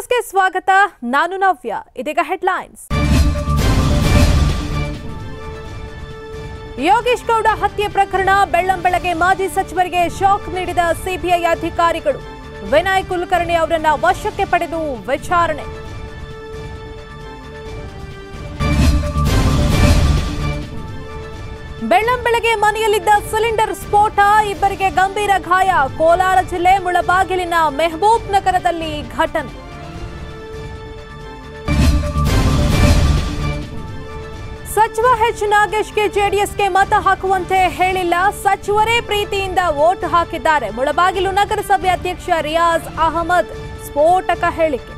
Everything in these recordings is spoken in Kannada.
ನ್ಯೂಸ್ಗೆ ಸ್ವಾಗತ ನಾನು ನವ್ಯ ಇದೀಗ ಹೆಡ್ಲೈನ್ಸ್ ಯೋಗೇಶ್ ಗೌಡ ಹತ್ಯೆ ಪ್ರಕರಣ ಬೆಳ್ಳಂಬೆಳಗ್ಗೆ ಮಾಜಿ ಸಚಿವರಿಗೆ ಶಾಕ್ ನೀಡಿದ ಸಿಬಿಐ ಅಧಿಕಾರಿಗಳು ವಿನಯ್ ಕುಲಕರ್ಣಿ ಅವರನ್ನ ವಶಕ್ಕೆ ಪಡೆದು ವಿಚಾರಣೆ ಬೆಳ್ಳಂಬೆಳಗ್ಗೆ ಮನೆಯಲ್ಲಿದ್ದ ಸಿಲಿಂಡರ್ ಸ್ಫೋಟ ಇಬ್ಬರಿಗೆ ಗಂಭೀರ ಗಾಯ ಕೋಲಾರ ಜಿಲ್ಲೆ ಮುಳಬಾಗಿಲಿನ ಮೆಹಬೂಬ್ ನಗರದಲ್ಲಿ ಘಟನೆ ಸಚಿವ ಎಚ್ ನಾಗೇಶ್ಗೆ ಜೆಡಿಎಸ್ಗೆ ಮತ ಹಾಕುವಂತೆ ಹೇಳಿಲ್ಲ ಸಚಿವರೇ ಪ್ರೀತಿಯಿಂದ ವೋಟ್ ಹಾಕಿದ್ದಾರೆ ಮುಳಬಾಗಿಲು ನಗರಸಭೆ ಅಧ್ಯಕ್ಷ ರಿಯಾಜ್ ಅಹಮದ್ ಸ್ಫೋಟಕ ಹೇಳಿಕೆ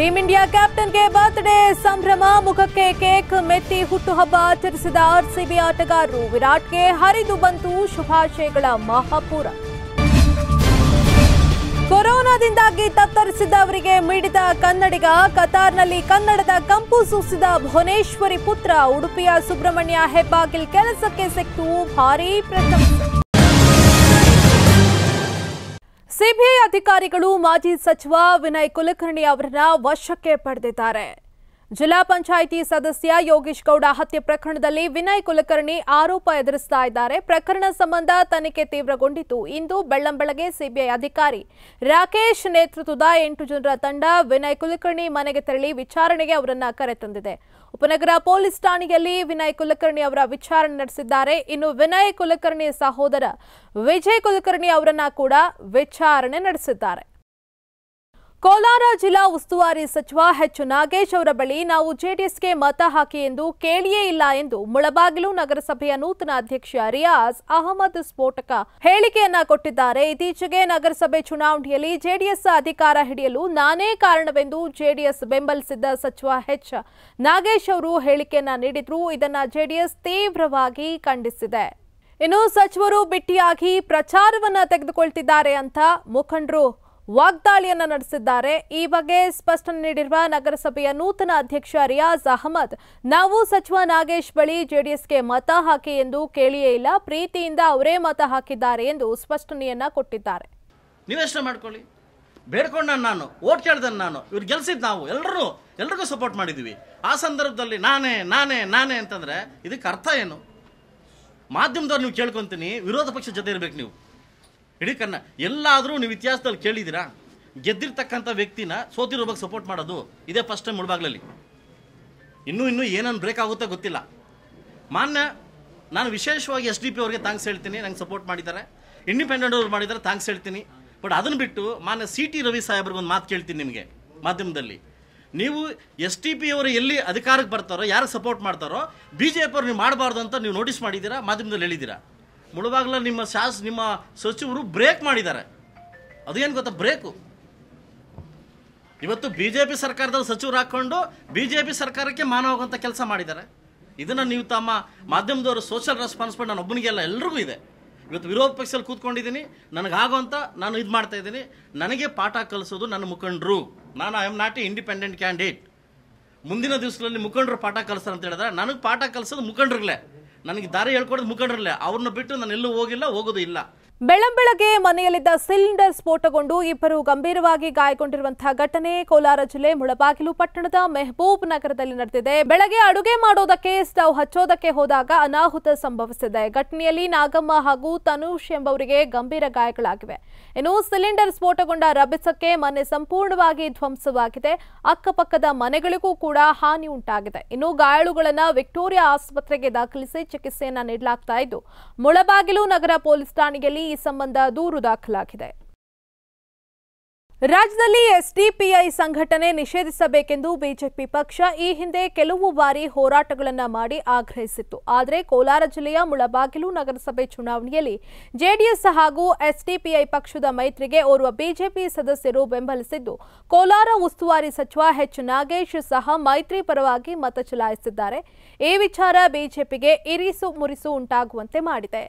ಟೀಂ ಇಂಡಿಯಾ ಕ್ಯಾಪ್ಟನ್ಗೆ ಬರ್ತ್ಡೇ ಸಂಭ್ರಮ ಮುಖಕ್ಕೆ ಕೇಕ್ ಮೆತ್ತಿ ಹುಟ್ಟುಹಬ್ಬ ಆಚರಿಸಿದ ಆರ್ಸಿಬಿ ಆಟಗಾರರು ವಿರಾಟ್ಗೆ ಹರಿದು ಬಂತು ಶುಭಾಶಯಗಳ ಮಹಾಪೂರ ಕೊರೋನಾದಿಂದಾಗಿ ತತ್ತರಿಸಿದ್ದವರಿಗೆ ಮಿಡಿದ ಕನ್ನಡಿಗ ಕತಾರ್ನಲ್ಲಿ ಕನ್ನಡದ ಕಂಪು ಸೂಸಿದ ಭುವನೇಶ್ವರಿ ಪುತ್ರ ಉಡುಪಿಯ ಸುಬ್ರಹ್ಮಣ್ಯ ಹೆಬ್ಬಾಗಿಲ್ ಕೆಲಸಕ್ಕೆ ಸಿಕ್ತು ಭಾರೀ ಪ್ರಶಂಸೆ ಸಿಬಿಐ ಅಧಿಕಾರಿಗಳು ಮಾಜಿ ಸಚಿವ ವಿನಯ್ ಕುಲಕರ್ಣಿ ಅವರನ್ನ ವಶಕ್ಕೆ ಪಡೆದಿದ್ದಾರೆ ಜಿಲ್ಲಾ ಪಂಚಾಯಿತಿ ಸದಸ್ಯ ಯೋಗೀಶ್ ಗೌಡ ಹತ್ಯೆ ಪ್ರಕರಣದಲ್ಲಿ ವಿನಯ್ ಕುಲಕರ್ಣಿ ಆರೋಪ ಎದುರಿಸ್ತಾ ಇದ್ದಾರೆ ಪ್ರಕರಣ ಸಂಬಂಧ ತನಿಖೆ ತೀವ್ರಗೊಂಡಿತು ಇಂದು ಬೆಳ್ಳಂಬೆಳಗ್ಗೆ ಸಿಬಿಐ ಅಧಿಕಾರಿ ರಾಕೇಶ್ ನೇತೃತ್ವದ ಎಂಟು ಜನರ ತಂಡ ವಿನಯ್ ಕುಲಕರ್ಣಿ ಮನೆಗೆ ತೆರಳಿ ವಿಚಾರಣೆಗೆ ಅವರನ್ನ ಕರೆತಂದಿದೆ ಉಪನಗರ ಪೊಲೀಸ್ ಠಾಣೆಯಲ್ಲಿ ವಿನಯ್ ಕುಲಕರ್ಣಿ ಅವರ ವಿಚಾರಣೆ ನಡೆಸಿದ್ದಾರೆ ಇನ್ನು ವಿನಯ್ ಕುಲಕರ್ಣಿ ಸಹೋದರ ವಿಜಯ್ ಕುಲಕರ್ಣಿ ಅವರನ್ನ ಕೂಡ ವಿಚಾರಣೆ ನಡೆಸಿದ್ದಾರೆ ಕೋಲಾರ ಜಿಲ್ಲಾ ಉಸ್ತುವಾರಿ ಸಚಿವ ಎಚ್ ನಾಗೇಶ್ ಅವರ ಬಳಿ ನಾವು ಜೆಡಿಎಸ್ಗೆ ಮತ ಹಾಕಿ ಎಂದು ಕೇಳಿಯೇ ಇಲ್ಲ ಎಂದು ಮುಳಬಾಗಿಲು ನಗರಸಭೆಯ ನೂತನ ಅಧ್ಯಕ್ಷ ರಿಯಾಜ್ ಅಹಮದ್ ಸ್ಫೋಟಕ ಹೇಳಿಕೆಯನ್ನ ಕೊಟ್ಟಿದ್ದಾರೆ ಇತ್ತೀಚೆಗೆ ನಗರಸಭೆ ಚುನಾವಣೆಯಲ್ಲಿ ಜೆಡಿಎಸ್ ಅಧಿಕಾರ ಹಿಡಿಯಲು ನಾನೇ ಕಾರಣವೆಂದು ಜೆಡಿಎಸ್ ಬೆಂಬಲಿಸಿದ್ದ ಸಚಿವ ಎಚ್ ನಾಗೇಶ್ ಅವರು ಹೇಳಿಕೆಯನ್ನ ನೀಡಿದ್ರು ಇದನ್ನ ಜೆಡಿಎಸ್ ತೀವ್ರವಾಗಿ ಖಂಡಿಸಿದೆ ಇನ್ನು ಸಚಿವರು ಬಿಟ್ಟಿಯಾಗಿ ಪ್ರಚಾರವನ್ನ ತೆಗೆದುಕೊಳ್ತಿದ್ದಾರೆ ಅಂತ ಮುಖಂಡರು ವಾಗ್ದಾಳಿಯನ್ನ ನಡೆಸಿದ್ದಾರೆ ಈ ಬಗ್ಗೆ ಸ್ಪಷ್ಟನೆ ನೀಡಿರುವ ನಗರಸಭೆಯ ನೂತನ ಅಧ್ಯಕ್ಷ ರಿಯಾಜ್ ಅಹಮದ್ ನಾವು ಸಚಿವ ನಾಗೇಶ್ ಬಳಿ ಜೆಡಿಎಸ್ಗೆ ಮತ ಹಾಕಿ ಎಂದು ಕೇಳಿಯೇ ಇಲ್ಲ ಪ್ರೀತಿಯಿಂದ ಅವರೇ ಮತ ಹಾಕಿದ್ದಾರೆ ಎಂದು ಸ್ಪಷ್ಟನೆಯನ್ನ ಕೊಟ್ಟಿದ್ದಾರೆ ನಿವೇಶನ ಮಾಡ್ಕೊಳ್ಳಿ ಬೇಡ್ಕೊಂಡ ನಾನು ಓಟ್ ಕೇಳ್ದೆ ನಾನು ಇವ್ರು ಗೆಲ್ಸಿದ್ ನಾವು ಎಲ್ಲರೂ ಎಲ್ರಿಗೂ ಸಪೋರ್ಟ್ ಮಾಡಿದ್ದೀವಿ ಆ ಸಂದರ್ಭದಲ್ಲಿ ನಾನೇ ನಾನೇ ನಾನೇ ಅಂತಂದ್ರೆ ಇದಕ್ಕೆ ಅರ್ಥ ಏನು ಮಾಧ್ಯಮದವ್ರು ನೀವು ಕೇಳ್ಕೊಂತೀನಿ ವಿರೋಧ ಪಕ್ಷದ ಜೊತೆ ಇರ್ಬೇಕು ನೀವು ಇಡೀ ಕನ್ನ ಎಲ್ಲಾದರೂ ನೀವು ಇತಿಹಾಸದಲ್ಲಿ ಕೇಳಿದ್ದೀರಾ ಗೆದ್ದಿರ್ತಕ್ಕಂಥ ವ್ಯಕ್ತಿನ ಸೋತಿರೋ ಸಪೋರ್ಟ್ ಮಾಡೋದು ಇದೇ ಫಸ್ಟ್ ಟೈಮ್ ಮುಳುಬಾಗ್ಲಲ್ಲಿ ಇನ್ನೂ ಇನ್ನೂ ಏನೇನು ಬ್ರೇಕ್ ಆಗುತ್ತೋ ಗೊತ್ತಿಲ್ಲ ಮಾನ್ಯ ನಾನು ವಿಶೇಷವಾಗಿ ಎಸ್ ಡಿ ಪಿ ಅವ್ರಿಗೆ ಥ್ಯಾಂಕ್ಸ್ ಹೇಳ್ತೀನಿ ನಂಗೆ ಸಪೋರ್ಟ್ ಮಾಡಿದ್ದಾರೆ ಇಂಡಿಪೆಂಡೆಂಟ್ ಅವ್ರು ಮಾಡಿದ್ದಾರೆ ಥ್ಯಾಂಕ್ಸ್ ಹೇಳ್ತೀನಿ ಬಟ್ ಅದನ್ನು ಬಿಟ್ಟು ಮಾನ್ಯ ಸಿ ಟಿ ರವಿ ಒಂದು ಮಾತು ಕೇಳ್ತೀನಿ ನಿಮಗೆ ಮಾಧ್ಯಮದಲ್ಲಿ ನೀವು ಎಸ್ ಟಿ ಪಿ ಅವರು ಎಲ್ಲಿ ಅಧಿಕಾರಕ್ಕೆ ಬರ್ತಾರೋ ಯಾರು ಸಪೋರ್ಟ್ ಮಾಡ್ತಾರೋ ಬಿ ಜೆ ಪಿ ಅವ್ರು ನೀವು ಮಾಡಬಾರ್ದು ಅಂತ ನೀವು ನೋಟಿಸ್ ಮಾಡಿದ್ದೀರಾ ಮಾಧ್ಯಮದಲ್ಲಿ ಹೇಳಿದ್ದೀರಾ ಮುಳುಬಾಗ್ಲ ನಿಮ್ಮ ಶಾಸ ನಿಮ್ಮ ಸಚಿವರು ಬ್ರೇಕ್ ಮಾಡಿದ್ದಾರೆ ಅದು ಏನು ಗೊತ್ತಾ ಬ್ರೇಕು ಇವತ್ತು ಬಿ ಜೆ ಪಿ ಸರ್ಕಾರದಲ್ಲಿ ಸಚಿವರು ಹಾಕ್ಕೊಂಡು ಬಿ ಜೆ ಪಿ ಸರ್ಕಾರಕ್ಕೆ ಮಾನವಾಗುವಂಥ ಕೆಲಸ ಮಾಡಿದ್ದಾರೆ ಇದನ್ನು ನೀವು ತಮ್ಮ ಮಾಧ್ಯಮದವರು ಸೋಷಿಯಲ್ ರೆಸ್ಪಾನ್ಸಿಬಿಲಿಟಿ ನಾನು ಒಬ್ಬನಿಗೆಲ್ಲ ಎಲ್ರಿಗೂ ಇದೆ ಇವತ್ತು ವಿರೋಧ ಪಕ್ಷದಲ್ಲಿ ಕೂತ್ಕೊಂಡಿದ್ದೀನಿ ನನಗಾಗುವಂಥ ನಾನು ಇದು ಮಾಡ್ತಾ ಇದ್ದೀನಿ ನನಗೆ ಪಾಠ ಕಲಿಸೋದು ನನ್ನ ಮುಖಂಡರು ನಾನು I am not a independent candidate ಮುಂದಿನ ದಿವಸಗಳಲ್ಲಿ ಮುಖಂಡರು ಪಾಠ ಕಲಿಸ್ತಾರೆ ಅಂತ ಹೇಳಿದ್ರೆ ನನಗೆ ಪಾಠ ಕಲಿಸೋದು ಮುಖಂಡರುಗಳೇ ನನಗೆ ದಾರಿ ಹೇಳ್ಕೊಡೋದು ಮುಖಂಡರಲ್ಲೇ ಅವ್ರನ್ನ ಬಿಟ್ಟು ನಾನು ಎಲ್ಲೂ ಹೋಗಿಲ್ಲ ಹೋಗೋದು ಇಲ್ಲ ಬೆಳಂಬೆಳಗ್ಗೆ ಮನೆಯಲ್ಲಿದ್ದ ಸಿಲಿಂಡರ್ ಸ್ಫೋಟಗೊಂಡು ಇಬ್ಬರು ಗಂಭೀರವಾಗಿ ಗಾಯಗೊಂಡಿರುವಂತಹ ಘಟನೆ ಕೋಲಾರ ಜಿಲ್ಲೆ ಮುಳಬಾಗಿಲು ಪಟ್ಟಣದ ಮೆಹಬೂಬ್ ನಗರದಲ್ಲಿ ನಡೆದಿದೆ ಬೆಳಗ್ಗೆ ಅಡುಗೆ ಮಾಡೋದಕ್ಕೆ ಸ್ಟವ್ ಹಚ್ಚೋದಕ್ಕೆ ಹೋದಾಗ ಅನಾಹುತ ಸಂಭವಿಸಿದೆ ಘಟನೆಯಲ್ಲಿ ನಾಗಮ್ಮ ಹಾಗೂ ತನುಷ್ ಎಂಬವರಿಗೆ ಗಂಭೀರ ಗಾಯಗಳಾಗಿವೆ ಇನ್ನು ಸಿಲಿಂಡರ್ ಸ್ಫೋಟಗೊಂಡ ರಭಸಕ್ಕೆ ಮನೆ ಸಂಪೂರ್ಣವಾಗಿ ಧ್ವಂಸವಾಗಿದೆ ಅಕ್ಕಪಕ್ಕದ ಮನೆಗಳಿಗೂ ಕೂಡ ಹಾನಿ ಉಂಟಾಗಿದೆ ಇನ್ನು ಗಾಯಾಳುಗಳನ್ನು ವಿಕ್ಟೋರಿಯಾ ಆಸ್ಪತ್ರೆಗೆ ದಾಖಲಿಸಿ ಚಿಕಿತ್ಸೆಯನ್ನ ನೀಡಲಾಗ್ತಾ ಇದ್ದು ಮುಳಬಾಗಿಲು ನಗರ ಪೊಲೀಸ್ ಠಾಣೆಯಲ್ಲಿ ಈ ಸಂಬಂಧ ದೂರು ದಾಖಲಾಗಿದೆ ರಾಜ್ಯದಲ್ಲಿ ಎಸ್ಡಿಪಿಐ ಸಂಘಟನೆ ನಿಷೇಧಿಸಬೇಕೆಂದು ಬಿಜೆಪಿ ಪಕ್ಷ ಈ ಹಿಂದೆ ಕೆಲವು ಬಾರಿ ಹೋರಾಟಗಳನ್ನು ಮಾಡಿ ಆಗ್ರಹಿಸಿತ್ತು ಆದರೆ ಕೋಲಾರ ಜಿಲ್ಲೆಯ ಮುಳಬಾಗಿಲು ನಗರಸಭೆ ಚುನಾವಣೆಯಲ್ಲಿ ಜೆಡಿಎಸ್ ಹಾಗೂ ಎಸ್ಡಿಪಿಐ ಪಕ್ಷದ ಮೈತ್ರಿಗೆ ಓರ್ವ ಬಿಜೆಪಿ ಸದಸ್ಯರು ಬೆಂಬಲಿಸಿದ್ದು ಕೋಲಾರ ಉಸ್ತುವಾರಿ ಸಚಿವ ಎಚ್ ನಾಗೇಶ್ ಸಹ ಮೈತ್ರಿ ಪರವಾಗಿ ಮತ ಚಲಾಯಿಸಿದ್ದಾರೆ ಈ ವಿಚಾರ ಬಿಜೆಪಿಗೆ ಇರಿಸು ಮುರಿಸು ಉಂಟಾಗುವಂತೆ ಮಾಡಿದೆ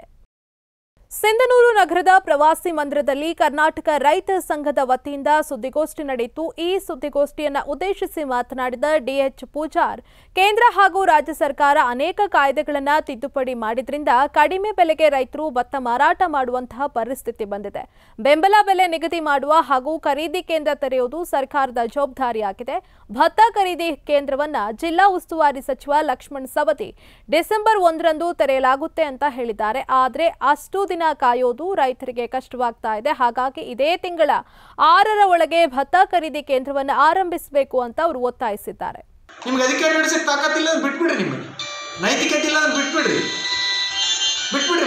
ಸಿಂಧನೂರು ನಗರದ ಪ್ರವಾಸಿ ಮಂದಿರದಲ್ಲಿ ಕರ್ನಾಟಕ ರೈತ ಸಂಘದ ವತಿಯಿಂದ ಸುದ್ದಿಗೋಷ್ಠಿ ನಡೆಯಿತು ಈ ಸುದ್ದಿಗೋಷ್ಠಿಯನ್ನು ಉದ್ದೇಶಿಸಿ ಮಾತನಾಡಿದ ಡಿಎಚ್ ಪೂಜಾರ್ ಕೇಂದ್ರ ಹಾಗೂ ರಾಜ್ಯ ಸರ್ಕಾರ ಅನೇಕ ಕಾಯ್ದೆಗಳನ್ನು ತಿದ್ದುಪಡಿ ಮಾಡಿದ್ರಿಂದ ಕಡಿಮೆ ಬೆಲೆಗೆ ರೈತರು ಭತ್ತ ಮಾರಾಟ ಮಾಡುವಂತಹ ಪರಿಸ್ಥಿತಿ ಬಂದಿದೆ ಬೆಂಬಲ ಬೆಲೆ ನಿಗದಿ ಮಾಡುವ ಹಾಗೂ ಖರೀದಿ ಕೇಂದ್ರ ತೆರೆಯುವುದು ಸರ್ಕಾರದ ಜವಾಬ್ದಾರಿಯಾಗಿದೆ ಭತ್ತ ಖರೀದಿ ಕೇಂದ್ರವನ್ನ ಜಿಲ್ಲಾ ಉಸ್ತುವಾರಿ ಸಚಿವ ಲಕ್ಷ್ಮಣ್ ಸವದಿ ಡಿಸೆಂಬರ್ ಒಂದರಂದು ತೆರೆಯಲಾಗುತ್ತೆ ಅಂತ ಹೇಳಿದ್ದಾರೆ ಆದರೆ ಅಷ್ಟು ದಿನ ಕಾಯೋದು ರೈತರಿಗೆ ಕಷ್ಟವಾಗ್ತಾ ಇದೆ ಹಾಗಾಗಿ ಇದೇ ತಿಂಗಳ ಆರರ ಒಳಗೆ ಭತ್ತ ಖರೀದಿ ಕೇಂದ್ರವನ್ನು ಆರಂಭಿಸಬೇಕು ಅಂತ ಅವರು ಒತ್ತಾಯಿಸಿದ್ದಾರೆ ಅಧಿಕಾರ ನಿಮಗೆ ನೈತಿಕತೆ ಇಲ್ಲ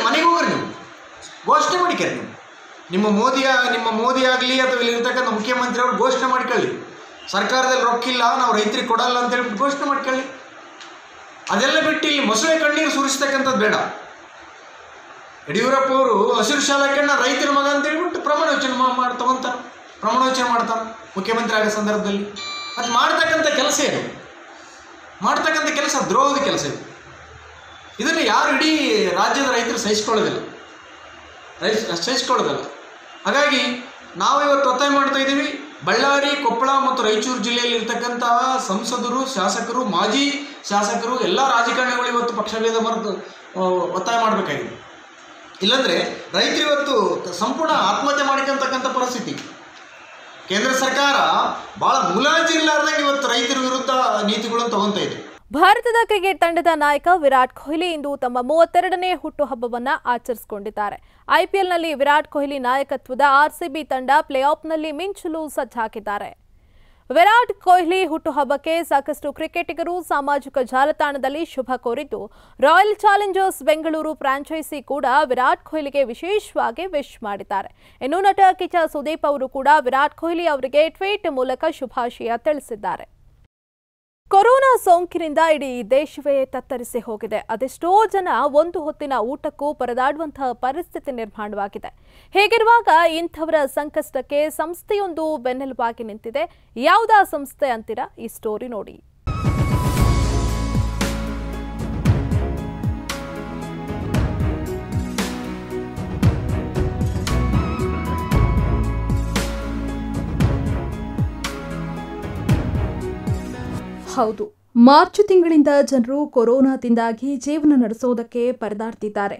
ಮನೆಗೆ ಘೋಷಣೆ ಮಾಡಿಕರಿ ನಿಮ್ಮ ಮೋದಿಯ ನಿಮ್ಮ ಮೋದಿ ಆಗಲಿ ಅಥವಾ ಇಲ್ಲಿರ್ತಕ್ಕಂಥ ಮುಖ್ಯಮಂತ್ರಿ ಅವರು ಘೋಷಣೆ ಮಾಡ್ಕೊಳ್ಳಿ ಸರ್ಕಾರದಲ್ಲಿ ರೊಕ್ಕಿಲ್ಲ ನಾವು ರೈತರಿಗೆ ಕೊಡಲ್ಲ ಅಂತ ಹೇಳ್ಬಿಟ್ಟು ಘೋಷಣೆ ಮಾಡ್ಕೊಳ್ಳಿ ಅದೆಲ್ಲ ಬಿಟ್ಟು ಇಲ್ಲಿ ಮೊಸಳೆ ಕಣ್ಣೀರು ಸುರಿಸ್ತಕ್ಕಂಥದ್ದು ಬೇಡ ಯಡಿಯೂರಪ್ಪ ಅವರು ಹಸಿರು ಕಣ್ಣ ರೈತರ ಮಗ ಅಂತ ಹೇಳ್ಬಿಟ್ಟು ಪ್ರಮಾಣವಚನ ಮಾಡಿ ತಗೊತಾರೆ ಪ್ರಮಾಣವಚನ ಮಾಡ್ತಾರೆ ಮುಖ್ಯಮಂತ್ರಿ ಆಗೋ ಸಂದರ್ಭದಲ್ಲಿ ಅದು ಮಾಡ್ತಕ್ಕಂಥ ಕೆಲಸ ಇದು ಮಾಡ್ತಕ್ಕಂಥ ಕೆಲಸ ದ್ರೋಹದ ಕೆಲಸ ಇದು ಇದನ್ನು ಯಾರು ಇಡೀ ರಾಜ್ಯದ ರೈತರು ಸಹಿಸ್ಕೊಳ್ಳೋದಿಲ್ಲ ರೈ ಸಹಿಸ್ಕೊಳ್ಳೋದಿಲ್ಲ ಹಾಗಾಗಿ ನಾವು ಇವತ್ತು ಒತ್ತಾಯ ಮಾಡ್ತಾ ಇದ್ದೀವಿ ಬಳ್ಳಾರಿ ಕೊಪ್ಪಳ ಮತ್ತು ರಾಯಚೂರು ಜಿಲ್ಲೆಯಲ್ಲಿ ಇರ್ತಕ್ಕಂತಹ ಸಂಸದರು ಶಾಸಕರು ಮಾಜಿ ಶಾಸಕರು ಎಲ್ಲ ರಾಜಕಾರಣಿಗಳು ಇವತ್ತು ಪಕ್ಷಭೇದ ಮರೆತು ಒತ್ತಾಯ ಮಾಡಬೇಕಾಗಿದೆ ಇಲ್ಲಾಂದರೆ ರೈತರು ಇವತ್ತು ಸಂಪೂರ್ಣ ಆತ್ಮಹತ್ಯೆ ಮಾಡಿಕೊಂತಕ್ಕಂಥ ಪರಿಸ್ಥಿತಿ ಕೇಂದ್ರ ಸರ್ಕಾರ ಭಾಳ ಮುಲಾಜಿ ಇಲ್ಲಾರ್ದಂಗೆ ಇವತ್ತು ರೈತರ ವಿರುದ್ಧ ನೀತಿಗಳನ್ನು ತಗೊತಾ ಇದೆ ಭಾರತದ ಕ್ರಿಕೆಟ್ ತಂಡದ ನಾಯಕ ವಿರಾಟ್ ಕೊಹ್ಲಿ ಇಂದು ತಮ್ಮ ಮೂವತ್ತೆರಡನೇ ಹುಟ್ಟುಹಬ್ಬವನ್ನು ಆಚರಿಸಿಕೊಂಡಿದ್ದಾರೆ ಐಪಿಎಲ್ನಲ್ಲಿ ವಿರಾಟ್ ಕೊಹ್ಲಿ ನಾಯಕತ್ವದ ಆರ್ಸಿಬಿ ತಂಡ ಪ್ಲೇಆಫ್ನಲ್ಲಿ ಮಿಂಚಲು ಸಜ್ಜಾಕಿದ್ದಾರೆ ವಿರಾಟ್ ಕೊಹ್ಲಿ ಹುಟ್ಟುಹಬ್ಬಕ್ಕೆ ಸಾಕಷ್ಟು ಕ್ರಿಕೆಟಿಗರು ಸಾಮಾಜಿಕ ಜಾಲತಾಣದಲ್ಲಿ ಶುಭ ಕೋರಿದ್ದು ರಾಯಲ್ ಚಾಲೆಂಜರ್ಸ್ ಬೆಂಗಳೂರು ಫ್ರಾಂಚೈಸಿ ಕೂಡ ವಿರಾಟ್ ಕೊಹ್ಲಿಗೆ ವಿಶೇಷವಾಗಿ ವಿಶ್ ಮಾಡಿದ್ದಾರೆ ಇನ್ನು ನಟ ಕಿಚ ಸುದೀಪ್ ಅವರು ಕೂಡ ವಿರಾಟ್ ಕೊಹ್ಲಿ ಅವರಿಗೆ ಟ್ವೀಟ್ ಮೂಲಕ ಶುಭಾಶಯ ತಿಳಿಸಿದ್ದಾರೆ ಕೊರೋನಾ ಸೋಂಕಿನಿಂದ ಇಡೀ ದೇಶವೇ ತತ್ತರಿಸಿ ಹೋಗಿದೆ ಅದೆಷ್ಟೋ ಜನ ಒಂದು ಹೊತ್ತಿನ ಊಟಕ್ಕೂ ಪರದಾಡುವಂತಹ ಪರಿಸ್ಥಿತಿ ನಿರ್ಮಾಣವಾಗಿದೆ ಹೇಗಿರುವಾಗ ಇಂಥವರ ಸಂಕಷ್ಟಕ್ಕೆ ಸಂಸ್ಥೆಯೊಂದು ಬೆನ್ನೆಲುಬಾಗಿ ನಿಂತಿದೆ ಯಾವುದಾ ಸಂಸ್ಥೆ ಅಂತೀರಾ ಈ ಸ್ಟೋರಿ ನೋಡಿ ಹೌದು ಮಾರ್ಚ್ ತಿಂಗಳಿಂದ ಜನರು ಕೊರೋನಾದಿಂದಾಗಿ ಜೀವನ ನಡೆಸೋದಕ್ಕೆ ಪರದಾಡ್ತಿದ್ದಾರೆ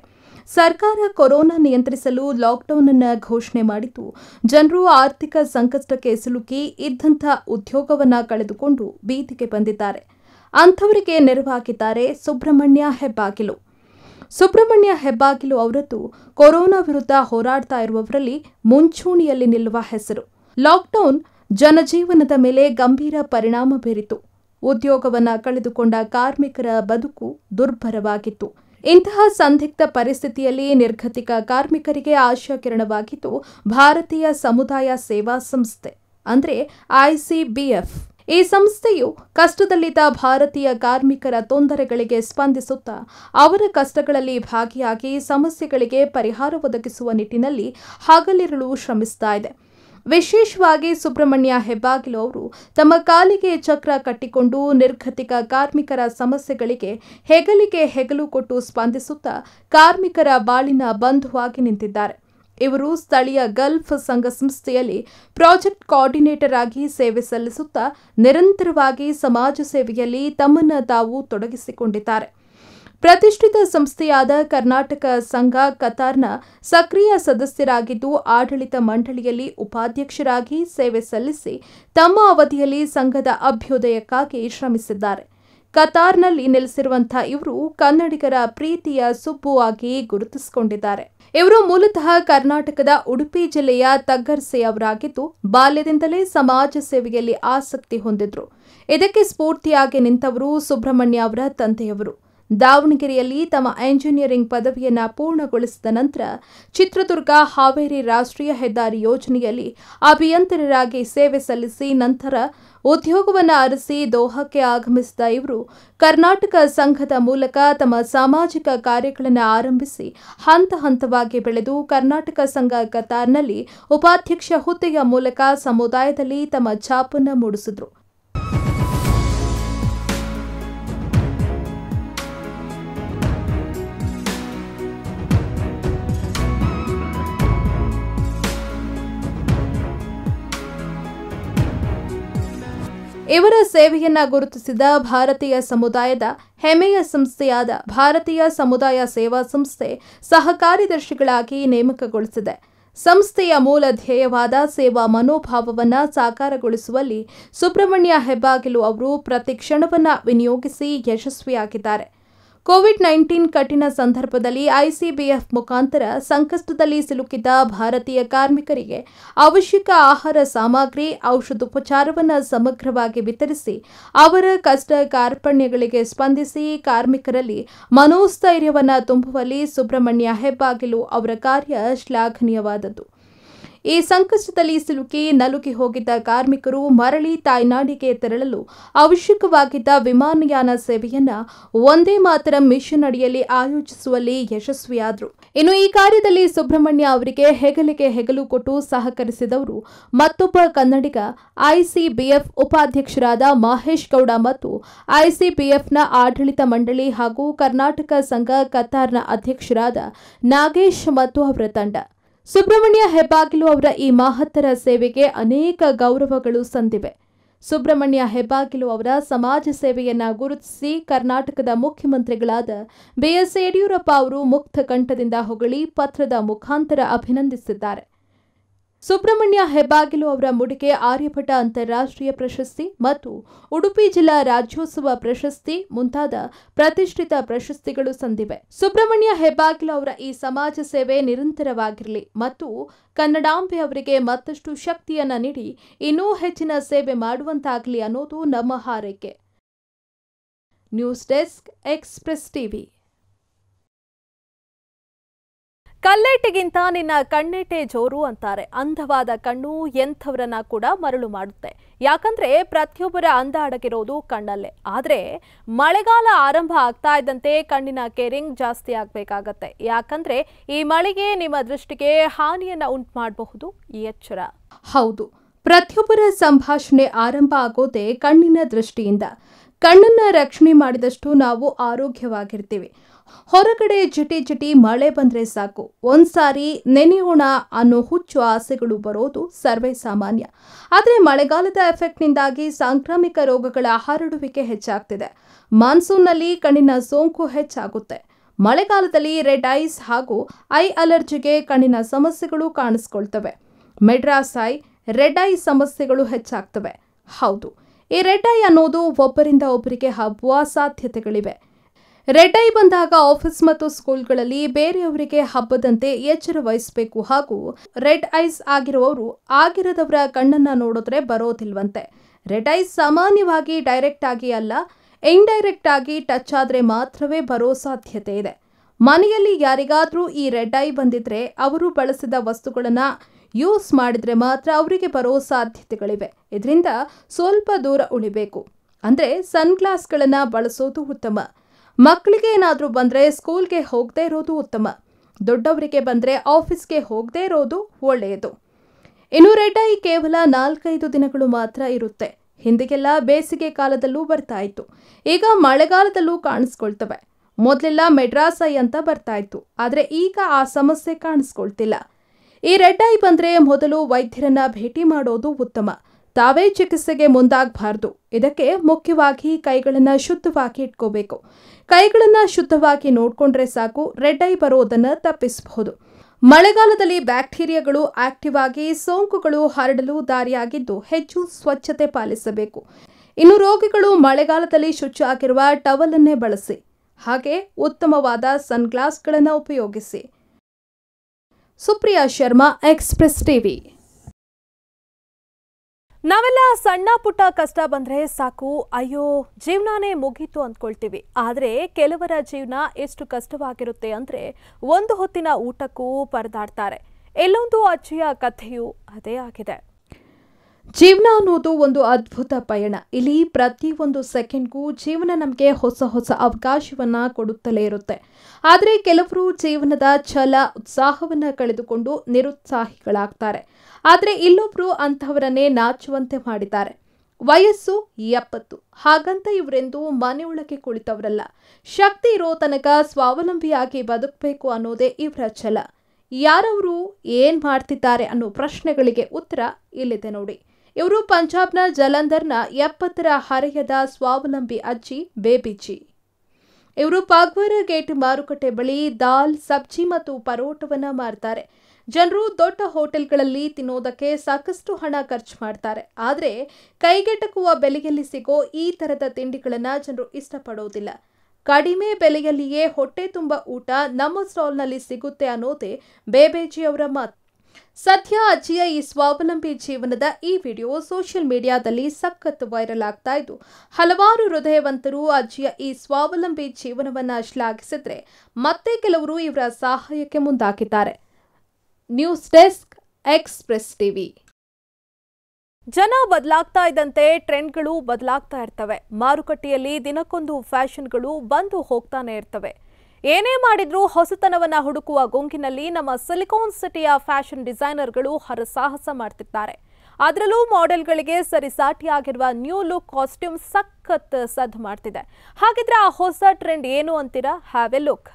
ಸರ್ಕಾರ ಕೊರೋನಾ ನಿಯಂತ್ರಿಸಲು ಲಾಕ್ಡೌನ್ ಅನ್ನು ಘೋಷಣೆ ಮಾಡಿದ್ದು ಜನರು ಆರ್ಥಿಕ ಸಂಕಷ್ಟಕ್ಕೆ ಸಿಲುಕಿ ಇದ್ದಂಥ ಉದ್ಯೋಗವನ್ನು ಕಳೆದುಕೊಂಡು ಬೀದಿಗೆ ಬಂದಿದ್ದಾರೆ ಅಂಥವರಿಗೆ ನೆರವಾಗಿದ್ದಾರೆ ಸುಬ್ರಹ್ಮಣ್ಯ ಹೆಬ್ಬಾಗಿಲು ಸುಬ್ರಹ್ಮಣ್ಯ ಹೆಬ್ಬಾಗಿಲು ಅವರದ್ದು ಕೊರೋನಾ ವಿರುದ್ಧ ಹೋರಾಡ್ತಾ ಇರುವವರಲ್ಲಿ ಮುಂಚೂಣಿಯಲ್ಲಿ ನಿಲ್ಲುವ ಹೆಸರು ಲಾಕ್ಡೌನ್ ಜನಜೀವನದ ಮೇಲೆ ಗಂಭೀರ ಪರಿಣಾಮ ಬೀರಿತು ಉದ್ಯೋಗವನ್ನು ಕಳೆದುಕೊಂಡ ಕಾರ್ಮಿಕರ ಬದುಕು ದುರ್ಭರವಾಗಿತ್ತು ಇಂತಹ ಸಂದಿಗ್ಧ ಪರಿಸ್ಥಿತಿಯಲ್ಲಿ ನಿರ್ಗತಿಕ ಕಾರ್ಮಿಕರಿಗೆ ಆಶಾಕಿರಣವಾಗಿದ್ದು ಭಾರತೀಯ ಸಮುದಾಯ ಸೇವಾ ಸಂಸ್ಥೆ ಅಂದರೆ ಐಸಿಬಿಎಫ್ ಈ ಸಂಸ್ಥೆಯು ಕಷ್ಟದಲ್ಲಿದ್ದ ಭಾರತೀಯ ಕಾರ್ಮಿಕರ ತೊಂದರೆಗಳಿಗೆ ಸ್ಪಂದಿಸುತ್ತಾ ಅವರ ಕಷ್ಟಗಳಲ್ಲಿ ಭಾಗಿಯಾಗಿ ಸಮಸ್ಯೆಗಳಿಗೆ ಪರಿಹಾರ ಒದಗಿಸುವ ನಿಟ್ಟಿನಲ್ಲಿ ಹಗಲಿರುಳು ಶ್ರಮಿಸ್ತಾ ಇದೆ ವಿಶೇಷವಾಗಿ ಸುಬ್ರಹ್ಮಣ್ಯ ಹೆಬ್ಬಾಗಿಲು ಅವರು ತಮ್ಮ ಕಾಲಿಗೆ ಚಕ್ರ ಕಟ್ಟಿಕೊಂಡು ನಿರ್ಗತಿಕ ಕಾರ್ಮಿಕರ ಸಮಸ್ಯೆಗಳಿಗೆ ಹೆಗಲಿಗೆ ಹೆಗಲು ಕೊಟ್ಟು ಸ್ಪಂದಿಸುತ್ತಾ ಕಾರ್ಮಿಕರ ಬಾಳಿನ ಬಂಧುವಾಗಿ ನಿಂತಿದ್ದಾರೆ ಇವರು ಸ್ಥಳೀಯ ಗಲ್ಫ್ ಸಂಘ ಸಂಸ್ಥೆಯಲ್ಲಿ ಪ್ರಾಜೆಕ್ಟ್ ಕೋಆರ್ಡಿನೇಟರ್ ಆಗಿ ಸೇವೆ ಸಲ್ಲಿಸುತ್ತಾ ನಿರಂತರವಾಗಿ ಸಮಾಜ ಸೇವೆಯಲ್ಲಿ ತಮ್ಮನ್ನು ತಾವು ತೊಡಗಿಸಿಕೊಂಡಿದ್ದಾರೆ ಪ್ರತಿಷ್ಠಿತ ಸಂಸ್ಥೆಯಾದ ಕರ್ನಾಟಕ ಸಂಘ ಕತಾರ್ನ ಸಕ್ರಿಯ ಸದಸ್ಯರಾಗಿದ್ದು ಆಡಳಿತ ಮಂಡಳಿಯಲ್ಲಿ ಉಪಾಧ್ಯಕ್ಷರಾಗಿ ಸೇವೆ ಸಲ್ಲಿಸಿ ತಮ್ಮ ಅವಧಿಯಲ್ಲಿ ಸಂಘದ ಅಭ್ಯುದಯಕ್ಕಾಗಿ ಶ್ರಮಿಸಿದ್ದಾರೆ ಕತಾರ್ನಲ್ಲಿ ನೆಲೆಸಿರುವಂತಹ ಇವರು ಕನ್ನಡಿಗರ ಪ್ರೀತಿಯ ಸುಬ್ಬುವಾಗಿ ಗುರುತಿಸಿಕೊಂಡಿದ್ದಾರೆ ಇವರು ಮೂಲತಃ ಕರ್ನಾಟಕದ ಉಡುಪಿ ಜಿಲ್ಲೆಯ ತಗ್ಗರ್ಸೆಯವರಾಗಿದ್ದು ಬಾಲ್ಯದಿಂದಲೇ ಸಮಾಜ ಸೇವೆಯಲ್ಲಿ ಆಸಕ್ತಿ ಹೊಂದಿದ್ರು ಇದಕ್ಕೆ ಸ್ಫೂರ್ತಿಯಾಗಿ ನಿಂತವರು ಸುಬ್ರಹ್ಮಣ್ಯ ಅವರ ತಂದೆಯವರು ದಾವಣಗೆರೆಯಲ್ಲಿ ತಮ್ಮ ಎಂಜಿನಿಯರಿಂಗ್ ಪದವಿಯನ್ನು ಪೂರ್ಣಗೊಳಿಸಿದ ನಂತರ ಚಿತ್ರದುರ್ಗ ಹಾವೇರಿ ರಾಷ್ಟ್ರೀಯ ಹೆದ್ದಾರಿ ಯೋಜನೆಯಲ್ಲಿ ಅಭಿಯಂತರರಾಗಿ ಸೇವೆ ಸಲ್ಲಿಸಿ ನಂತರ ಉದ್ಯೋಗವನ್ನು ಅರಸಿ ದೋಹಕ್ಕೆ ಆಗಮಿಸಿದ ಇವರು ಕರ್ನಾಟಕ ಸಂಘದ ಮೂಲಕ ತಮ್ಮ ಸಾಮಾಜಿಕ ಕಾರ್ಯಗಳನ್ನು ಆರಂಭಿಸಿ ಹಂತ ಹಂತವಾಗಿ ಬೆಳೆದು ಕರ್ನಾಟಕ ಸಂಘ ಕತಾರ್ನಲ್ಲಿ ಉಪಾಧ್ಯಕ್ಷ ಹುದ್ದೆಯ ಮೂಲಕ ಸಮುದಾಯದಲ್ಲಿ ತಮ್ಮ ಛಾಪನ್ನು ಮೂಡಿಸಿದರು ಇವರ ಸೇವೆಯನ್ನ ಗುರುತಿಸಿದ ಭಾರತೀಯ ಸಮುದಾಯದ ಹೆಮ್ಮೆಯ ಸಂಸ್ಥೆಯಾದ ಭಾರತೀಯ ಸಮುದಾಯ ಸೇವಾ ಸಂಸ್ಥೆ ಸಹಕಾರ್ಯದರ್ಶಿಗಳಾಗಿ ನೇಮಕಗೊಳಿಸಿದೆ ಸಂಸ್ಥೆಯ ಮೂಲ ಧ್ಯೇಯವಾದ ಸೇವಾ ಮನೋಭಾವವನ್ನು ಸಾಕಾರಗೊಳಿಸುವಲ್ಲಿ ಸುಬ್ರಹ್ಮಣ್ಯ ಹೆಬ್ಬಾಗಿಲು ಅವರು ಪ್ರತಿ ಕ್ಷಣವನ್ನು ವಿನಿಯೋಗಿಸಿ ಯಶಸ್ವಿಯಾಗಿದ್ದಾರೆ ಕೋವಿಡ್ ನೈನ್ಟೀನ್ ಕಠಿಣ ಸಂದರ್ಭದಲ್ಲಿ ಐಸಿಬಿಎಫ್ ಮುಖಾಂತರ ಸಂಕಷ್ಟದಲ್ಲಿ ಸಿಲುಕಿದ್ದ ಭಾರತೀಯ ಕಾರ್ಮಿಕರಿಗೆ ಅವಶ್ಯಕ ಆಹಾರ ಸಾಮಗ್ರಿ ಔಷಧೋಪಚಾರವನ್ನು ಸಮಗ್ರವಾಗಿ ವಿತರಿಸಿ ಅವರ ಕಷ್ಟ ಕಾರ್ಪಣ್ಯಗಳಿಗೆ ಸ್ಪಂದಿಸಿ ಕಾರ್ಮಿಕರಲ್ಲಿ ಮನೋಸ್ಥೈರ್ಯವನ್ನು ತುಂಬುವಲ್ಲಿ ಸುಬ್ರಹ್ಮಣ್ಯ ಹೆಬ್ಬಾಗಿಲು ಅವರ ಕಾರ್ಯ ಶ್ಲಾಘನೀಯವಾದದ್ದು ಈ ಸಂಕಷ್ಟದಲ್ಲಿ ಸಿಲುಕಿ ನಲುಗಿ ಹೋಗಿದ್ದ ಕಾರ್ಮಿಕರು ಮರಳಿ ತಾಯ್ನಾಡಿಗೆ ತೆರಳಲು ಅವಶ್ಯಕವಾಗಿದ್ದ ವಿಮಾನಯಾನ ಸೇವೆಯನ್ನ ಒಂದೇ ಮಾತ್ರ ಮಿಷನ್ ಅಡಿಯಲ್ಲಿ ಆಯೋಜಿಸುವಲ್ಲಿ ಯಶಸ್ವಿಯಾದರು ಇನ್ನು ಈ ಕಾರ್ಯದಲ್ಲಿ ಸುಬ್ರಹ್ಮಣ್ಯ ಅವರಿಗೆ ಹೆಗಲಿಗೆ ಹೆಗಲು ಕೊಟ್ಟು ಸಹಕರಿಸಿದವರು ಮತ್ತೊಬ್ಬ ಕನ್ನಡಿಗ ಐಸಿಬಿಎಫ್ ಉಪಾಧ್ಯಕ್ಷರಾದ ಮಹೇಶ್ ಗೌಡ ಮತ್ತು ಐಸಿಬಿಎಫ್ನ ಆಡಳಿತ ಮಂಡಳಿ ಹಾಗೂ ಕರ್ನಾಟಕ ಸಂಘ ಕತಾರ್ನ ಅಧ್ಯಕ್ಷರಾದ ನಾಗೇಶ್ ಮತ್ತು ಅವರ ತಂಡ ಸುಬ್ರಹ್ಮಣ್ಯ ಹೆಬ್ಬಾಗಿಲು ಅವರ ಈ ಮಹತ್ತರ ಸೇವೆಗೆ ಅನೇಕ ಗೌರವಗಳು ಸಂದಿವೆ ಸುಬ್ರಹ್ಮಣ್ಯ ಹೆಬ್ಬಾಗಿಲು ಅವರ ಸಮಾಜ ಸೇವೆಯನ್ನ ಗುರುತಿಸಿ ಕರ್ನಾಟಕದ ಮುಖ್ಯಮಂತ್ರಿಗಳಾದ ಬಿಎಸ್ ಯಡಿಯೂರಪ್ಪ ಅವರು ಮುಕ್ತ ಕಂಠದಿಂದ ಹೊಗಳಿ ಪತ್ರದ ಮುಖಾಂತರ ಅಭಿನಂದಿಸಿದ್ದಾರೆ ಸುಬ್ರಹ್ಮಣ್ಯ ಹೆಬ್ಬಾಗಿಲು ಅವರ ಮುಡಿಗೆ ಆರ್ಯಭಟ ಅಂತಾರಾಷ್ಟ್ರೀಯ ಪ್ರಶಸ್ತಿ ಮತ್ತು ಉಡುಪಿ ಜಿಲ್ಲಾ ರಾಜ್ಯೋತ್ಸವ ಪ್ರಶಸ್ತಿ ಮುಂತಾದ ಪ್ರತಿಷ್ಠಿತ ಪ್ರಶಸ್ತಿಗಳು ಸಂದಿವೆ ಸುಬ್ರಹ್ಮಣ್ಯ ಹೆಬ್ಬಾಗಿಲು ಅವರ ಈ ಸಮಾಜ ಸೇವೆ ನಿರಂತರವಾಗಿರಲಿ ಮತ್ತು ಕನ್ನಡಾಂಬೆ ಅವರಿಗೆ ಮತ್ತಷ್ಟು ಶಕ್ತಿಯನ್ನು ನೀಡಿ ಇನ್ನೂ ಹೆಚ್ಚಿನ ಸೇವೆ ಮಾಡುವಂತಾಗಲಿ ಅನ್ನೋದು ನಮ್ಮ ಹಾರೈಕೆ ನ್ಯೂಸ್ ಡೆಸ್ಕ್ ಎಕ್ಸ್ಪ್ರೆಸ್ ಟಿವಿ ಕಲ್ಲೇಟಿಗಿಂತ ನಿನ್ನ ಕಣ್ಣೇಟೆ ಜೋರು ಅಂತಾರೆ ಅಂಧವಾದ ಕಣ್ಣು ಎಂಥವರನ್ನ ಕೂಡ ಮರಳು ಮಾಡುತ್ತೆ ಯಾಕಂದ್ರೆ ಪ್ರತಿಯೊಬ್ಬರ ಅಂದ ಅಡಗಿರೋದು ಕಣ್ಣಲ್ಲೇ ಆದ್ರೆ ಮಳೆಗಾಲ ಆರಂಭ ಆಗ್ತಾ ಇದ್ದಂತೆ ಕಣ್ಣಿನ ಕೇರಿಂಗ್ ಜಾಸ್ತಿ ಆಗ್ಬೇಕಾಗತ್ತೆ ಯಾಕಂದ್ರೆ ಈ ಮಳೆಗೆ ನಿಮ್ಮ ದೃಷ್ಟಿಗೆ ಹಾನಿಯನ್ನ ಉಂಟು ಮಾಡಬಹುದು ಈ ಎಚ್ಚರ ಹೌದು ಪ್ರತಿಯೊಬ್ಬರ ಸಂಭಾಷಣೆ ಆರಂಭ ಆಗೋದೇ ಕಣ್ಣಿನ ದೃಷ್ಟಿಯಿಂದ ಕಣ್ಣನ್ನು ರಕ್ಷಣೆ ಮಾಡಿದಷ್ಟು ನಾವು ಆರೋಗ್ಯವಾಗಿರ್ತೀವಿ ಹೊರಗಡೆ ಜಿಟಿ ಜಿಟಿ ಮಳೆ ಬಂದರೆ ಸಾಕು ಒಂದ್ಸಾರಿ ನೆನೆಯೋಣ ಅನ್ನೋ ಹುಚ್ಚು ಆಸೆಗಳು ಬರೋದು ಸರ್ವೇ ಸಾಮಾನ್ಯ ಆದರೆ ಮಳೆಗಾಲದ ಎಫೆಕ್ಟ್ನಿಂದಾಗಿ ಸಾಂಕ್ರಾಮಿಕ ರೋಗಗಳ ಹರಡುವಿಕೆ ಹೆಚ್ಚಾಗ್ತಿದೆ ಮಾನ್ಸೂನ್ನಲ್ಲಿ ಕಣ್ಣಿನ ಸೋಂಕು ಹೆಚ್ಚಾಗುತ್ತೆ ಮಳೆಗಾಲದಲ್ಲಿ ರೆಡ್ ಐಸ್ ಹಾಗೂ ಐ ಅಲರ್ಜಿಗೆ ಕಣ್ಣಿನ ಸಮಸ್ಯೆಗಳು ಕಾಣಿಸ್ಕೊಳ್ತವೆ ಮೆಡ್ರಾಸ್ ಐ ರೆಡ್ ಐ ಸಮಸ್ಯೆಗಳು ಹೆಚ್ಚಾಗ್ತವೆ ಹೌದು ಈ ರೆಡ್ ಐ ಅನ್ನೋದು ಒಬ್ಬರಿಂದ ಒಬ್ಬರಿಗೆ ಹಬ್ಬುವ ಸಾಧ್ಯತೆಗಳಿವೆ ರೆಡ್ ಐ ಬಂದಾಗ ಆಫೀಸ್ ಮತ್ತು ಸ್ಕೂಲ್ಗಳಲ್ಲಿ ಬೇರೆಯವರಿಗೆ ಹಬ್ಬದಂತೆ ಎಚ್ಚರ ವಹಿಸಬೇಕು ಹಾಗೂ ರೆಡ್ ಐಸ್ ಆಗಿರುವವರು ಆಗಿರದವರ ಕಣ್ಣನ್ನ ನೋಡಿದ್ರೆ ಬರೋದಿಲ್ವಂತೆ ರೆಡ್ ಐಸ್ ಸಾಮಾನ್ಯವಾಗಿ ಡೈರೆಕ್ಟ್ ಆಗಿ ಅಲ್ಲ ಇಂಡೈರೆಕ್ಟ್ ಆಗಿ ಟಚ್ ಆದರೆ ಮಾತ್ರವೇ ಬರೋ ಸಾಧ್ಯತೆ ಇದೆ ಮನೆಯಲ್ಲಿ ಯಾರಿಗಾದರೂ ಈ ರೆಡ್ ಐ ಬಂದಿದ್ರೆ ಅವರು ಬಳಸಿದ ವಸ್ತುಗಳನ್ನು ಯೂಸ್ ಮಾಡಿದರೆ ಮಾತ್ರ ಅವರಿಗೆ ಬರೋ ಸಾಧ್ಯತೆಗಳಿವೆ ಇದರಿಂದ ಸ್ವಲ್ಪ ದೂರ ಉಳಿಬೇಕು ಅಂದರೆ ಸನ್ಗ್ಲಾಸ್ಗಳನ್ನು ಬಳಸೋದು ಉತ್ತಮ ಮಕ್ಕಳಿಗೆ ಏನಾದರೂ ಬಂದರೆ ಸ್ಕೂಲ್ಗೆ ಹೋಗದೇ ಇರೋದು ಉತ್ತಮ ದೊಡ್ಡವರಿಗೆ ಬಂದರೆ ಆಫೀಸ್ಗೆ ಹೋಗದೇ ಇರೋದು ಒಳ್ಳೆಯದು ಇನ್ನು ಐ ಕೇವಲ ನಾಲ್ಕೈದು ದಿನಗಳು ಮಾತ್ರ ಇರುತ್ತೆ ಹಿಂದಿಗೆಲ್ಲ ಬೇಸಿಗೆ ಕಾಲದಲ್ಲೂ ಬರ್ತಾ ಇತ್ತು ಈಗ ಮಳೆಗಾಲದಲ್ಲೂ ಕಾಣಿಸ್ಕೊಳ್ತವೆ ಮೊದಲೆಲ್ಲ ಐ ಅಂತ ಬರ್ತಾ ಇತ್ತು ಆದರೆ ಈಗ ಆ ಸಮಸ್ಯೆ ಕಾಣಿಸ್ಕೊಳ್ತಿಲ್ಲ ಈ ರೆಡ್ ಐ ಬಂದ್ರೆ ಮೊದಲು ವೈದ್ಯರನ್ನ ಭೇಟಿ ಮಾಡೋದು ಉತ್ತಮ ತಾವೇ ಚಿಕಿತ್ಸೆಗೆ ಮುಂದಾಗಬಾರ್ದು ಇದಕ್ಕೆ ಮುಖ್ಯವಾಗಿ ಕೈಗಳನ್ನು ಶುದ್ಧವಾಗಿ ಇಟ್ಕೋಬೇಕು ಕೈಗಳನ್ನು ಶುದ್ಧವಾಗಿ ನೋಡಿಕೊಂಡ್ರೆ ಸಾಕು ರೆಡ್ ಐ ಬರೋದನ್ನು ತಪ್ಪಿಸಬಹುದು ಮಳೆಗಾಲದಲ್ಲಿ ಬ್ಯಾಕ್ಟೀರಿಯಾಗಳು ಆಕ್ಟಿವ್ ಆಗಿ ಸೋಂಕುಗಳು ಹರಡಲು ದಾರಿಯಾಗಿದ್ದು ಹೆಚ್ಚು ಸ್ವಚ್ಛತೆ ಪಾಲಿಸಬೇಕು ಇನ್ನು ರೋಗಿಗಳು ಮಳೆಗಾಲದಲ್ಲಿ ಶುಚಿ ಆಗಿರುವ ಟವಲನ್ನೇ ಬಳಸಿ ಹಾಗೆ ಉತ್ತಮವಾದ ಸನ್ಗ್ಲಾಸ್ಗಳನ್ನು ಉಪಯೋಗಿಸಿ ಸುಪ್ರಿಯಾ ಶರ್ಮಾ ಎಕ್ಸ್ಪ್ರೆಸ್ ಟಿವಿ ನಾವೆಲ್ಲ ಸಣ್ಣ ಪುಟ್ಟ ಕಷ್ಟ ಬಂದರೆ ಸಾಕು ಅಯ್ಯೋ ಜೀವನನೇ ಮುಗೀತು ಅಂದ್ಕೊಳ್ತೀವಿ ಆದರೆ ಕೆಲವರ ಜೀವನ ಎಷ್ಟು ಕಷ್ಟವಾಗಿರುತ್ತೆ ಅಂದರೆ ಒಂದು ಹೊತ್ತಿನ ಊಟಕ್ಕೂ ಪರದಾಡ್ತಾರೆ ಎಲ್ಲೊಂದು ಅಜ್ಜಿಯ ಕಥೆಯೂ ಅದೇ ಆಗಿದೆ ಜೀವನ ಅನ್ನೋದು ಒಂದು ಅದ್ಭುತ ಪಯಣ ಇಲ್ಲಿ ಪ್ರತಿಯೊಂದು ಸೆಕೆಂಡ್ಗೂ ಜೀವನ ನಮಗೆ ಹೊಸ ಹೊಸ ಅವಕಾಶವನ್ನು ಕೊಡುತ್ತಲೇ ಇರುತ್ತೆ ಆದರೆ ಕೆಲವರು ಜೀವನದ ಛಲ ಉತ್ಸಾಹವನ್ನು ಕಳೆದುಕೊಂಡು ನಿರುತ್ಸಾಹಿಗಳಾಗ್ತಾರೆ ಆದರೆ ಇಲ್ಲೊಬ್ಬರು ಅಂಥವರನ್ನೇ ನಾಚುವಂತೆ ಮಾಡಿದ್ದಾರೆ ವಯಸ್ಸು ಎಪ್ಪತ್ತು ಹಾಗಂತ ಇವರೆಂದು ಮನೆಯೊಳಗೆ ಕುಳಿತವರಲ್ಲ ಶಕ್ತಿ ಇರೋ ತನಕ ಸ್ವಾವಲಂಬಿಯಾಗಿ ಬದುಕಬೇಕು ಅನ್ನೋದೇ ಇವರ ಛಲ ಯಾರವರು ಏನು ಮಾಡ್ತಿದ್ದಾರೆ ಅನ್ನೋ ಪ್ರಶ್ನೆಗಳಿಗೆ ಉತ್ತರ ಇಲ್ಲಿದೆ ನೋಡಿ ಇವರು ಪಂಜಾಬ್ನ ಜಲಂಧರ್ನ ಎಪ್ಪತ್ತರ ಹರೆಯದ ಸ್ವಾವಲಂಬಿ ಅಜ್ಜಿ ಬೇಬಿಜಿ ಇವರು ಪಾಗ್ವರ ಗೇಟ್ ಮಾರುಕಟ್ಟೆ ಬಳಿ ದಾಲ್ ಸಬ್ಜಿ ಮತ್ತು ಪರೋಟವನ್ನು ಮಾರ್ತಾರೆ ಜನರು ದೊಡ್ಡ ಹೋಟೆಲ್ಗಳಲ್ಲಿ ತಿನ್ನೋದಕ್ಕೆ ಸಾಕಷ್ಟು ಹಣ ಖರ್ಚು ಮಾಡ್ತಾರೆ ಆದರೆ ಕೈಗೆಟಕುವ ಬೆಲೆಯಲ್ಲಿ ಸಿಗೋ ಈ ಥರದ ತಿಂಡಿಗಳನ್ನು ಜನರು ಇಷ್ಟಪಡೋದಿಲ್ಲ ಕಡಿಮೆ ಬೆಲೆಯಲ್ಲಿಯೇ ಹೊಟ್ಟೆ ತುಂಬ ಊಟ ನಮ್ಮ ಸ್ಟಾಲ್ನಲ್ಲಿ ಸಿಗುತ್ತೆ ಅನ್ನೋದೇ ಬೇಬೇಜಿಯವರ ಮಾತು ಸದ್ಯ ಅಜ್ಜಿಯ ಈ ಸ್ವಾವಲಂಬಿ ಜೀವನದ ಈ ವಿಡಿಯೋ ಸೋಷಿಯಲ್ ಮೀಡಿಯಾದಲ್ಲಿ ಸಖತ್ ವೈರಲ್ ಆಗ್ತಾ ಇದ್ದು ಹಲವಾರು ಹೃದಯವಂತರು ಅಜ್ಜಿಯ ಈ ಸ್ವಾವಲಂಬಿ ಜೀವನವನ್ನು ಶ್ಲಾಘಿಸಿದ್ರೆ ಮತ್ತೆ ಕೆಲವರು ಇವರ ಸಹಾಯಕ್ಕೆ ಮುಂದಾಗಿದ್ದಾರೆ ನ್ಯೂಸ್ ಡೆಸ್ಕ್ ಎಕ್ಸ್ಪ್ರೆಸ್ ಟಿವಿ ಜನ ಬದಲಾಗ್ತಾ ಇದ್ದಂತೆ ಟ್ರೆಂಡ್ಗಳು ಬದಲಾಗ್ತಾ ಇರ್ತವೆ ಮಾರುಕಟ್ಟೆಯಲ್ಲಿ ದಿನಕ್ಕೊಂದು ಫ್ಯಾಷನ್ಗಳು ಬಂದು ಹೋಗ್ತಾನೆ ಇರ್ತವೆ ಏನೇ ಮಾಡಿದ್ರೂ ಹೊಸತನವನ್ನ ಹುಡುಕುವ ಗುಂಕಿನಲ್ಲಿ ನಮ್ಮ ಸಿಲಿಕಾನ್ ಸಿಟಿಯ ಫ್ಯಾಷನ್ ಡಿಸೈನರ್ಗಳು ಹರಸಾಹಸ ಮಾಡ್ತಿದ್ದಾರೆ ಅದರಲ್ಲೂ ಮಾಡೆಲ್ಗಳಿಗೆ ಸರಿಸಾಟಿಯಾಗಿರುವ ನ್ಯೂ ಲುಕ್ ಕಾಸ್ಟ್ಯೂಮ್ ಸಖತ್ ಸದ್ದು ಮಾಡ್ತಿದೆ ಹಾಗಿದ್ರೆ ಆ ಹೊಸ ಟ್ರೆಂಡ್ ಏನು ಅಂತೀರಾ ಹ್ಯಾವ್ ಎ ಲುಕ್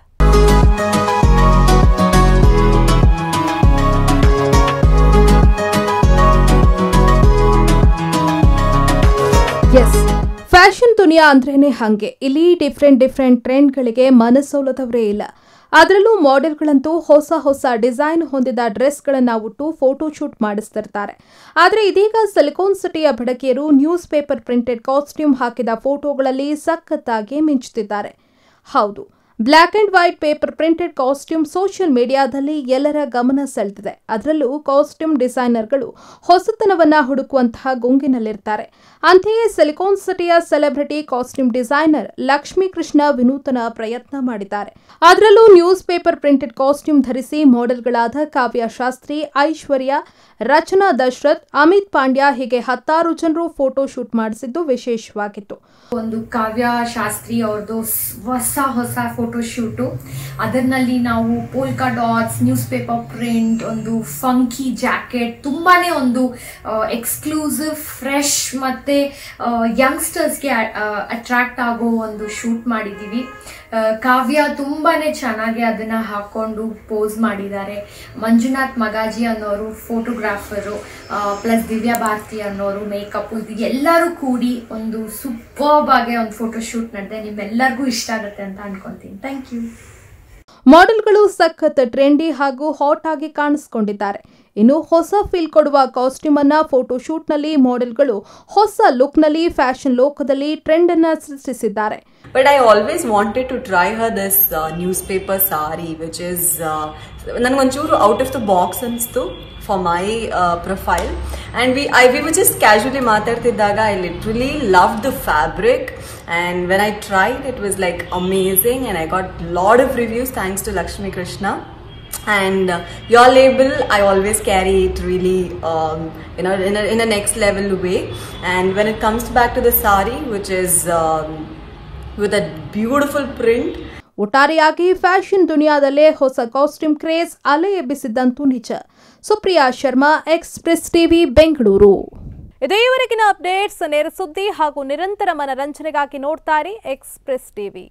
ಎಸ್ ಫ್ಯಾಷನ್ ದುನಿಯಾ ಅಂದ್ರೇನೆ ಹಾಗೆ ಇಲ್ಲಿ ಡಿಫ್ರೆಂಟ್ ಡಿಫ್ರೆಂಟ್ ಟ್ರೆಂಡ್ಗಳಿಗೆ ಮನಸ್ಸೋಲದವರೇ ಇಲ್ಲ ಅದರಲ್ಲೂ ಮಾಡೆಲ್ಗಳಂತೂ ಹೊಸ ಹೊಸ ಡಿಸೈನ್ ಹೊಂದಿದ ಡ್ರೆಸ್ಗಳನ್ನು ಉಟ್ಟು ಫೋಟೋ ಶೂಟ್ ಮಾಡಿಸ್ತಿರ್ತಾರೆ ಆದರೆ ಇದೀಗ ಸಿಲಿಕಾನ್ ಸಿಟಿಯ ಬಡಕಿಯರು ನ್ಯೂಸ್ ಪೇಪರ್ ಪ್ರಿಂಟೆಡ್ ಕಾಸ್ಟ್ಯೂಮ್ ಹಾಕಿದ ಫೋಟೋಗಳಲ್ಲಿ ಸಖತ್ತಾಗಿ ಮಿಂಚುತ್ತಿದ್ದಾರೆ ಹೌದು black and white paper printed costume social ಮೀಡಿಯಾದಲ್ಲಿ ಎಲ್ಲರ ಗಮನ ಸೆಳೆದಿದೆ ಅದರಲ್ಲೂ ಕಾಸ್ಟ್ಯೂಮ್ ಡಿಸೈನರ್ಗಳು ಹೊಸತನವನ್ನ ಹುಡುಕುವಂತಹ ಗುಂಗಿನಲ್ಲಿರ್ತಾರೆ ಅಂತೆಯೇ ಸಿಲಿಕಾನ್ ಸಿಟಿಯ ಸೆಲೆಬ್ರಿಟಿ ಕಾಸ್ಟ್ಯೂಮ್ ಡಿಸೈನರ್ ಲಕ್ಷ್ಮೀಕೃಷ್ಣ ವಿನೂತನ ಪ್ರಯತ್ನ ಮಾಡಿದ್ದಾರೆ ಅದರಲ್ಲೂ ನ್ಯೂಸ್ ಪೇಪರ್ ಪ್ರಿಂಟೆಡ್ ಕಾಸ್ಟ್ಯೂಮ್ ಧರಿಸಿ ಮಾಡೆಲ್ಗಳಾದ ಕಾವ್ಯ ಶಾಸ್ತ್ರಿ ಐಶ್ವರ್ಯ ರಚನಾ ದಶರಥ್ ಅಮಿತ್ ಪಾಂಡ್ಯ ಹೀಗೆ ಹತ್ತಾರು ಜನರು ಫೋಟೋ ಶೂಟ್ ಮಾಡಿಸಿದ್ದು ವಿಶೇಷವಾಗಿತ್ತು ಒಂದು ಕಾವ್ಯ ಶಾಸ್ತ್ರಿ ಹೊಸ ಹೊಸ ಶೂಟು ಅದರಲ್ಲಿ ನಾವು polka dots news paper print ಒಂದು ಫಂಕಿ ಜಾಕೆಟ್ ತುಂಬಾ ಒಂದು ಎಕ್ಸ್ಕ್ಲೂಸಿವ್ ಫ್ರೆಶ್ ಮತ್ತು ಯಂಗ್ಸ್ಟರ್ಸ್ಗೆ ಅಟ್ರ್ಯಾಕ್ಟ್ ಆಗೋ ಒಂದು ಶೂಟ್ ಮಾಡಿದ್ದೀವಿ ಕಾವ್ಯ ತುಂಬಾನೇ ಚೆನ್ನಾಗಿ ಅದನ್ನ ಹಾಕೊಂಡು ಪೋಸ್ ಮಾಡಿದ್ದಾರೆ ಮಂಜುನಾಥ್ ಮಗಾಜಿ ಅನ್ನೋರು ಫೋಟೋಗ್ರಾಫರು ಪ್ಲಸ್ ದಿವ್ಯಾ ಭಾರತಿ ಅನ್ನೋರು ಮೇಕಪ್ ಎಲ್ಲರೂ ಕೂಡಿ ಒಂದು ಆಗಿ ಒಂದು ಫೋಟೋಶೂಟ್ ನಡೆದೆ ನಿಮ್ಮೆಲ್ಲರಿಗೂ ಇಷ್ಟ ಆಗುತ್ತೆ ಅಂತ ಅನ್ಕೊಂತೀನಿ ಥ್ಯಾಂಕ್ ಯು ಮಾಡೆಲ್ಗಳು ಸಖತ್ ಟ್ರೆಂಡಿ ಹಾಗೂ ಹಾಟ್ ಆಗಿ ಕಾಣಿಸ್ಕೊಂಡಿದ್ದಾರೆ ಇನ್ನು ಹೊಸ ಫೀಲ್ ಕೊಡುವ ಕಾಸ್ಟ್ಯೂಮ್ ಅನ್ನ ಫೋಟೋಶೂಟ್ನಲ್ಲಿ ಮಾಡೆಲ್ಗಳು ಹೊಸ ಲುಕ್ನಲ್ಲಿ ಫ್ಯಾಷನ್ ಲೋಕದಲ್ಲಿ ಟ್ರೆಂಡ್ ಅನ್ನ ಸೃಷ್ಟಿಸಿದ್ದಾರೆ but I always wanted to try her this news paper sari which is ನನಗೊಂಚೂರು ಔಟ್ ಆಫ್ ದ ಬಾಕ್ಸ್ ಅನ್ನಿಸ್ತು for my profile and we I we which is casually ಮಾತಾಡ್ತಿದ್ದಾಗ I literally love the fabric and when I tried it was like amazing and I got lot of reviews thanks to Lakshmi Krishna and uh, your label i always carry it really um, you know in a, in a next level way and when it comes back to the sari which is um, with a beautiful print ಒಟ್ಟಾರೆಯಾಗಿ ಫ್ಯಾಷನ್ ದುನಿಯಾದಲ್ಲೇ ಹೊಸ ಕಾಸ್ಟ್ಯೂಮ್ ಕ್ರೇಜ್ ಅಲೆ ಎಬ್ಬಿಸಿದ್ದಂತೂ ನಿಜ ಸುಪ್ರಿಯಾ ಶರ್ಮಾ ಎಕ್ಸ್ಪ್ರೆಸ್ ಟಿವಿ ಬೆಂಗಳೂರು ಇದೇವರೆಗಿನ ಅಪ್ಡೇಟ್ಸ್ ನೇರ ಸುದ್ದಿ ಹಾಗೂ ನಿರಂತರ ಮನರಂಜನೆಗಾಗಿ ನೋಡ್ತಾರೆ ಎಕ್ಸ್ಪ್ರೆಸ್ ಟಿವಿ